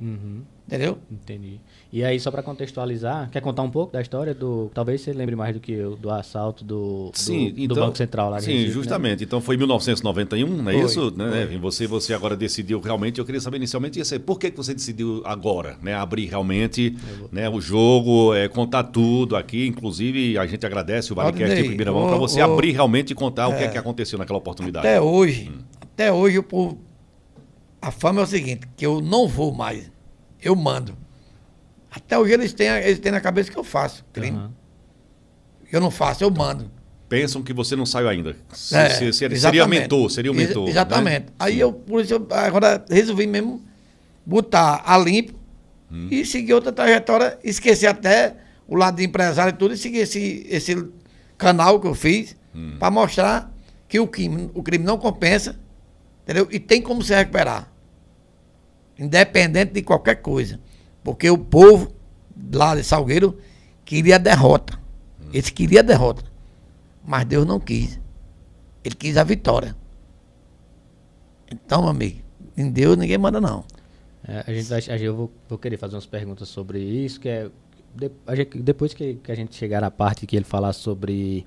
Uhum. Entendeu? Entendi. E aí, só para contextualizar, quer contar um pouco da história do. Talvez você lembre mais do que eu, do assalto do, sim, do, então, do Banco Central lá Sim, Recife, né? justamente. Né? Então foi em 1991, não é foi, isso? Né? Foi. Você, você agora decidiu realmente. Eu queria saber inicialmente isso aí. Por que, que você decidiu agora, né? Abrir realmente né, o jogo, é, contar tudo aqui. Inclusive, a gente agradece o Valecast em primeira mão para você abrir realmente e contar é, o que é, é que aconteceu naquela oportunidade. Até hoje, hum. até hoje o povo a fama é o seguinte, que eu não vou mais, eu mando. Até hoje eles têm, eles têm na cabeça que eu faço crime. Uhum. Eu não faço, eu mando. Pensam que você não saiu ainda. Se, é, se, se, seria mentor, seria um mentor. Ex né? exatamente. Né? Aí eu, por isso, eu, agora resolvi mesmo botar a limpo hum. e seguir outra trajetória, esquecer até o lado de empresário e tudo, e seguir esse, esse canal que eu fiz hum. para mostrar que o crime, o crime não compensa, entendeu? E tem como se recuperar independente de qualquer coisa. Porque o povo lá de Salgueiro queria derrota. Hum. Eles queriam derrota. Mas Deus não quis. Ele quis a vitória. Então, meu amigo, em Deus ninguém manda não. É, a gente vai, eu vou, vou, querer fazer umas perguntas sobre isso, que é de, gente, depois que, que, a gente chegar à parte que ele falar sobre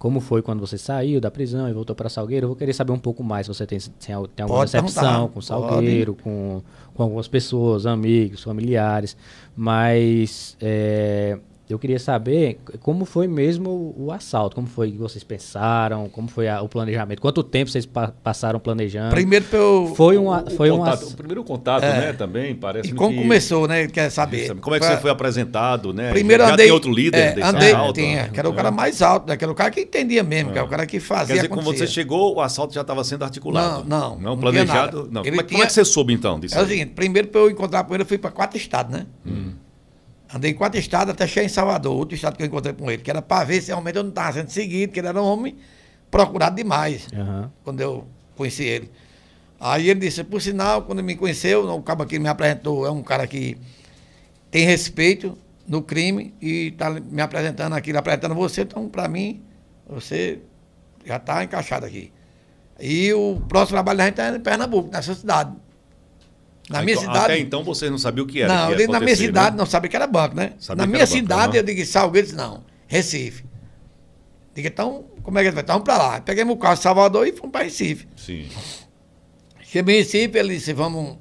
como foi quando você saiu da prisão e voltou para Salgueiro. Eu vou querer saber um pouco mais se você tem, tem, alguma pode decepção com Salgueiro, com, com algumas pessoas, amigos, familiares. Mas é, eu queria saber como foi mesmo o assalto, como foi que vocês pensaram, como foi a, o planejamento, quanto tempo vocês pa passaram planejando. Primeiro pelo foi um o, foi o, contato, o primeiro contato, é. né? Também parece. E como que... começou, né? Quer saber? Isso, como é que você foi apresentado, né? Primeiro Já andei outro líder, é, andei, alto, tinha, né? que era o cara é. mais alto, né? Que era o cara que entendia mesmo, é. que é era o cara que fazia. Quer dizer, quando você chegou, o assalto já estava sendo articulado? Não, não, não planejado. Não. É como, tinha... como, é que você soube então? Disso é o seguinte, primeiro para eu encontrar a poeira, eu fui para quatro estados, né? Hum. Andei quatro estados até chegar em Salvador, outro estado que eu encontrei com ele, que era para ver se realmente eu não estava sendo seguido, que ele era um homem procurado demais, uhum. quando eu conheci ele. Aí ele disse, por sinal, quando me conheceu, o cabo que me apresentou é um cara que tem respeito no crime e está me apresentando aqui, tá apresentando você, então para mim, você já está encaixado aqui. E o próximo trabalho da gente é em Pernambuco, nessa cidade. Na ah, minha então, cidade. Até então você não sabia o que era. Não, que na minha né? cidade né? não sabia que era banco, né? Sabia na minha cidade banco, eu digo disse, não. Recife. Digo, então, como é que vai? Então, vamos para lá. peguei meu carro de Salvador e fomos para Recife. Sim. Cheguei em Recife, ele disse, vamos,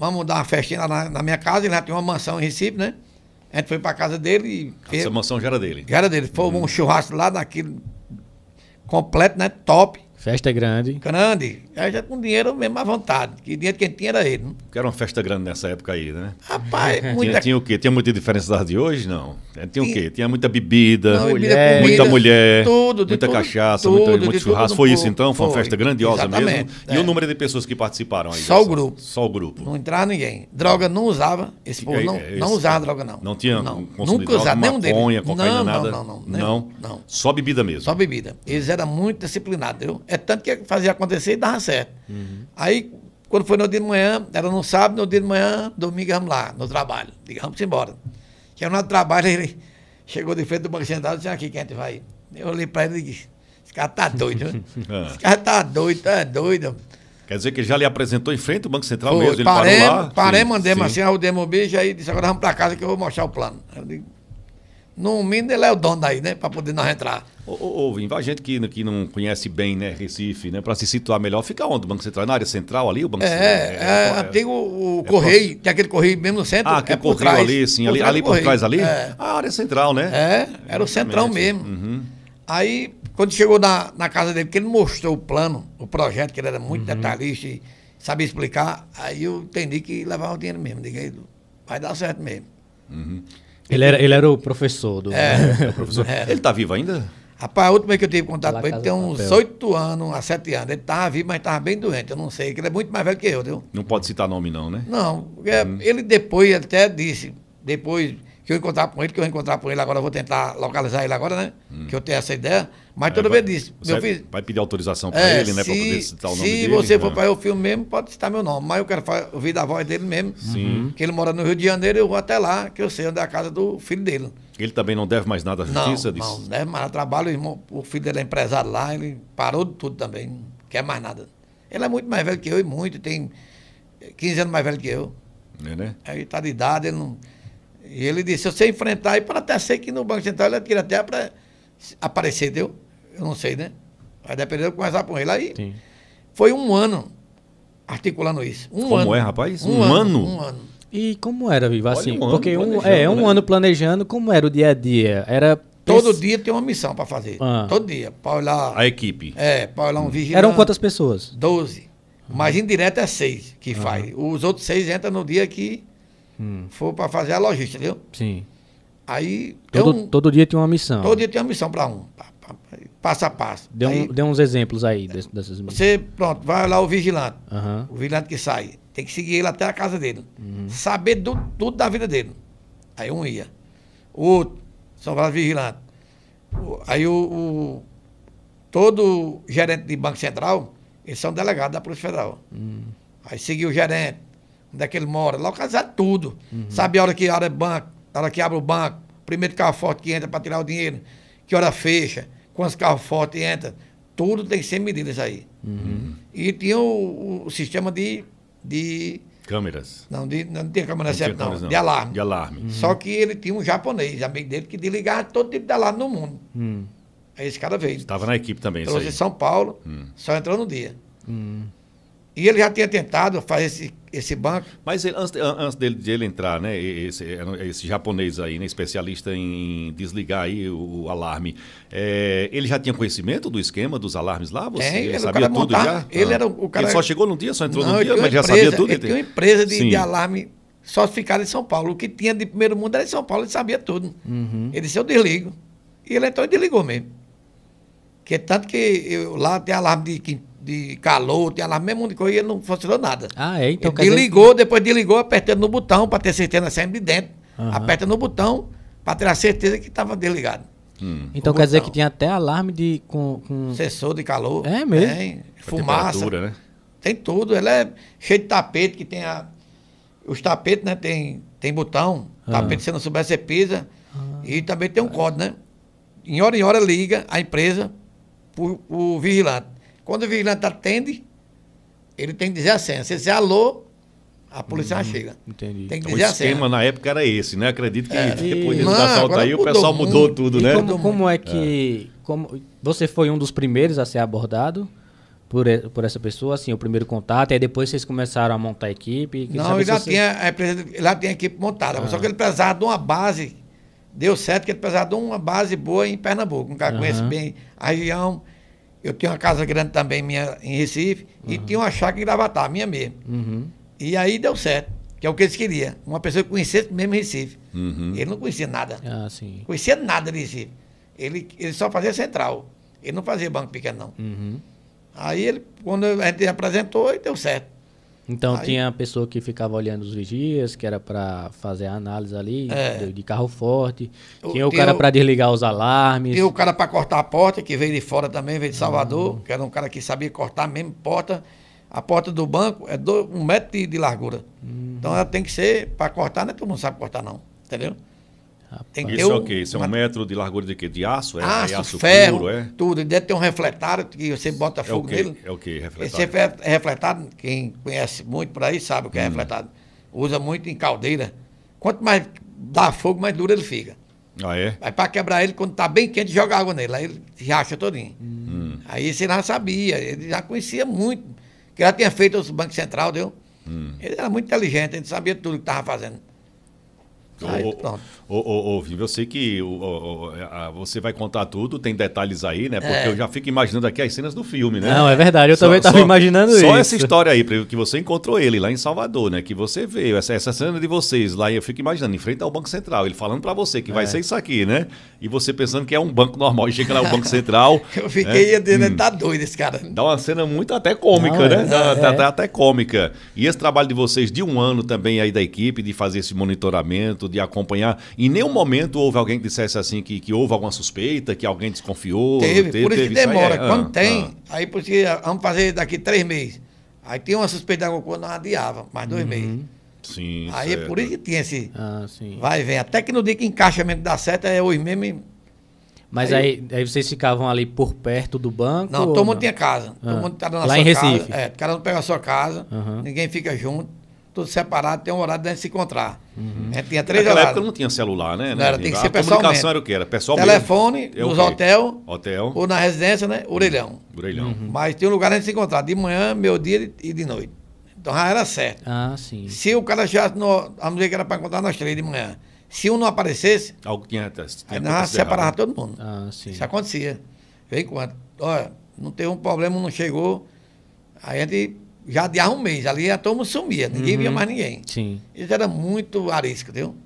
vamos dar uma festinha na, na minha casa, ele já tinha uma mansão em Recife, né? A gente foi para casa dele e. Fez... mansão já era dele. Já era dele. Foi uhum. um churrasco lá naquilo completo, né? Top. Festa é grande. Grande. Aí já com dinheiro mesmo à vontade. Que dinheiro que tinha era ele. Que era uma festa grande nessa época aí, né? Rapaz, muita... tinha, tinha o quê? Tinha muita diferença de hoje? Não. Tinha, é, tinha o quê? Tinha muita bebida, não, mulher, muita mulher, tudo, muita tudo, cachaça, tudo, muita, muito churrasco. Foi isso então? Foi, foi uma festa grandiosa mesmo. É. E o é. número de pessoas que participaram aí? Só o grupo. Só o grupo. Não entrava ninguém. Droga não usava. Esse povo não, não usava droga, não. Não tinha não. consumo Nunca usava, nenhum deles. não, Não, não, não, não. Só bebida mesmo. Só bebida. Eles eram muito disciplinados, viu? É tanto que fazia acontecer e dava certo. Uhum. Aí, quando foi no dia de manhã, era no sábado, no dia de manhã, domingo, vamos lá, no trabalho. Digamos, embora. Chegou no trabalho, ele chegou de frente do banco central e disse, aqui quem a é gente vai. Eu olhei para ele e disse, esse cara tá doido. Né? É. Esse cara tá doido, tá doido. Quer dizer que ele já lhe apresentou em frente o Banco Central Foi, mesmo? Ele parei, parou lá? Parei, sim, mandei sim. assim, arrudemos o bicho, aí disse, agora vamos para casa que eu vou mostrar o plano. Eu digo, no mínimo ele é o dono daí, né? Para poder nós entrar. Houve, a gente que, que não conhece bem né, Recife, né, para se situar melhor, fica onde? O Banco Central? É na área central ali? O Banco é é, é, é, é, tem o, o é Correio, tem aquele Correio mesmo no centro. Ah, aquele é Correio trás, ali, sim, ali, ali por trás ali? É. A ah, área central, né? É, era o central mesmo. Uhum. Aí, quando chegou na, na casa dele, que ele mostrou o plano, o projeto, que ele era muito uhum. detalhista e sabia explicar, aí eu entendi que levava o dinheiro mesmo. Diga, vai dar certo mesmo. Uhum. Ele, era, ele era o professor do. É, o professor. Ele está vivo ainda? Rapaz, a última que eu tive contato com ele tem uns oito anos, há sete anos. Ele estava vivo, mas estava bem doente. Eu não sei, ele é muito mais velho que eu, viu? Não pode citar nome, não, né? Não. Hum. Ele depois até disse, depois que eu encontrar com ele, que eu encontrar com ele agora, eu vou tentar localizar ele agora, né? Hum. Que eu tenho essa ideia. Mas é, toda vez disse. Meu filho, vai pedir autorização para é, ele, né? Para poder citar o nome se dele. Se você né? for para o filme mesmo, pode citar meu nome. Mas eu quero ouvir da voz dele mesmo. Sim. Que ele mora no Rio de Janeiro, eu vou até lá, que eu sei onde é a casa do filho dele. Ele também não deve mais nada à justiça? Não, não deve mais nada. Trabalho, o, irmão, o filho dele é empresário lá, ele parou de tudo também, não quer mais nada. Ele é muito mais velho que eu e muito, tem 15 anos mais velho que eu. É, né? Aí tá de idade, ele não... E ele disse, se você enfrentar, e para até ser que no Banco Central ele adquira até para aparecer, deu? Eu não sei, né? Vai depender de conversar com ele. Aí Sim. foi um ano articulando isso. Um Como ano. é, rapaz? Um, um ano. ano. Um ano. E como era, Viva, assim? Um porque um, é, um né? ano planejando, como era o dia a dia? Era Todo dia tem uma missão para fazer. Ah. Todo dia. Para olhar. A equipe. É, para olhar um hum. vigilante. Eram quantas pessoas? Doze. Hum. Mas indireto é seis que ah. faz. Os outros seis entram no dia que hum. for para fazer a logística, viu? Sim. Aí. Todo, um, todo dia tem uma missão. Todo dia tem uma missão para um passo a passo. Deu, aí, deu uns exemplos aí dessas medidas. Você, pronto, vai lá o vigilante. Uhum. O vigilante que sai. Tem que seguir ele até a casa dele. Uhum. Saber do, tudo da vida dele. Aí um ia. O outro, São vai vigilante. Aí o, o, todo gerente de Banco Central, eles são delegados da Polícia Federal. Uhum. Aí seguir o gerente, onde é que ele mora, localizar tudo. Uhum. Sabe a hora que abre é banco, a hora que abre o banco, primeiro carro forte que entra para tirar o dinheiro, que hora fecha com os carros fortes entra. Tudo tem que ser medido isso aí. Uhum. E tinha o, o, sistema de, de. Câmeras. Não, de, não tinha câmera não, tinha câmeras, não, não. De alarme. De alarme. Uhum. Só que ele tinha um japonês, amigo dele, que desligava todo tipo de alarme no mundo. Uhum. Aí é esse cara veio. Estava na equipe também, Trouxe isso aí. São Paulo, uhum. só entrou no dia. Uhum. E ele já tinha tentado fazer esse esse banco. Mas ele, antes, antes dele, entrar, né? Esse, esse japonês aí, né? Especialista em desligar aí o, o alarme. É, ele já tinha conhecimento do esquema dos alarmes lá? Você é, ele sabia tudo montar, já? Ele ah. era o cara. Ele só chegou num dia, só entrou Não, num dia, mas empresa, já sabia tudo. Ele tinha uma empresa de, de alarme em São Paulo. O que tinha de primeiro mundo era em São Paulo, ele sabia tudo. Uhum. Ele disse, eu desligo. E ele então desligou mesmo. Que é tanto que eu, lá tem alarme de de calor, tinha alarme, mesmo de coisa, e não funcionou nada. Ah, é? Então, ele desligou, que... depois desligou, apertando no botão para ter certeza sempre de dentro. Uhum. Aperta no botão para ter a certeza que estava desligado. Hum. Então quer dizer que tinha até alarme de com, com... sensor de calor. É mesmo. Tem, fumaça. Né? Tem tudo. Ela é cheia de tapete que tem a os tapetes, né? Tem tem botão. Ah. Tapete se não souber você pisa. Ah. E também tem um código, né? Em hora em hora liga a empresa o vigilante. Quando o vigilante atende, ele tem que dizer a senha. Se ele dizer alô, a polícia hum, chega. Entendi. Tem que então, dizer o esquema senha. na época era esse, né? Acredito que é. depois desse assalto aí o pessoal muito. mudou tudo, né? Como, como é que. É. Como, você foi um dos primeiros a ser abordado? por, por essa pessoa, assim, o primeiro contato, e aí depois vocês começaram a montar a equipe? Não, ele já, você... tinha, é, ele já tinha a equipe montada, ah. só que ele precisava de uma base, deu certo que ele precisava de uma base boa em Pernambuco, um cara uhum. conhece bem a região, eu tinha uma casa grande também minha em Recife uhum. e tinha uma chácara em Gravatar, minha mesmo. Uhum. E aí deu certo, que é o que eles queriam. Uma pessoa que conhecesse mesmo Recife. Uhum. Ele não conhecia nada. Ah, conhecia nada de Recife. Ele, ele só fazia central. Ele não fazia banco pequeno, não. Uhum. Aí ele, quando a gente apresentou, deu certo. Então Aí, tinha a pessoa que ficava olhando os vigias, que era para fazer a análise ali é, de, de, carro forte. Tinha, o cara para desligar os alarmes. Tinha o cara para cortar a porta, que veio de fora também, veio de Salvador, uhum. que era um cara que sabia cortar mesmo porta. A porta do banco é do, um metro de, de largura. Uhum. Então ela tem que ser para cortar, né? Todo mundo sabe cortar, não. Entendeu? isso é o quê? Isso é um metro de largura de quê? De aço? É, aço, é aço ferro, puro, é? tudo. E deve ter um refletário que você bota é fogo é nele. É o que? Refletário? Esse é é refletário, quem conhece muito por aí sabe o que é hum. refletário. Usa muito em caldeira. Quanto mais dá fogo, mais duro ele fica. Ah, é? Aí para quebrar ele, quando está bem quente, joga água nele. Aí ele racha todinho. Hum. Aí você já sabia, ele já conhecia muito. Que já tinha feito o Banco Central, deu? Hum. Ele era muito inteligente, ele sabia tudo que estava fazendo. Aí, ô, ô, Vivi, eu sei que o, a, você vai contar tudo, tem detalhes aí, né? Porque é. eu já fico imaginando aqui as cenas do filme, né? Não, é verdade, eu só, também estava imaginando só isso. Só essa história aí, que você encontrou ele lá em Salvador, né? Que você veio, essa, essa cena de vocês lá, eu fico imaginando, em frente ao Banco Central, ele falando para você que é. vai ser isso aqui, né? E você pensando que é um banco normal, e chega lá o Banco Central. eu fiquei, né? né? hum. tá doido esse cara. Dá uma cena muito até cômica, Não, né? É. Dá, é. Tá, tá, até cômica. E esse trabalho de vocês de um ano também aí da equipe, de fazer esse monitoramento, de acompanhar. Em nenhum momento houve alguém que dissesse assim que, que houve alguma suspeita, que alguém desconfiou. Teve, teve por isso teve, que demora. aí, é, Quando ah, tem, ah. aí por isso que ah, vamos fazer daqui três meses. Aí tem uma suspeita de alguma coisa, não adiava, mais dois uhum. meses. Sim, Aí certo. é por isso que tinha esse. Ah, vai vem. Até que no dia que encaixa mesmo dá certo, é hoje mesmo. Mas aí, aí, aí vocês ficavam ali por perto do banco? Não, todo mundo não? tinha casa. Ah. Todo mundo tá na Lá sua em Recife. casa. É, cada um pega a sua casa, uhum. ninguém fica junto tudo separado, tem um horário de se encontrar. Uhum. tinha três Naquela horários. época não tinha celular, né? Não, era, tem que ser a comunicação era o que era? Pessoalmente. Telefone, é nos hotel, hotel. Ou na residência, né? Orelhão. Orelhão. Uhum. Mas tinha um lugar onde se encontrar, de manhã, meio-dia e de noite. Então já era certo. Ah, sim. Se o cara chegasse no, vamos dizer que era para encontrar nós três de manhã. Se um não aparecesse, Algo tinha, tinha aí nós separava todo mundo. Ah, sim. Isso acontecia. Vem quando, olha, não tem um problema, não chegou. Aí a gente já de um mês. Ali a turma sumia, ninguém uhum. via mais ninguém. Sim. Isso era muito arisco, entendeu?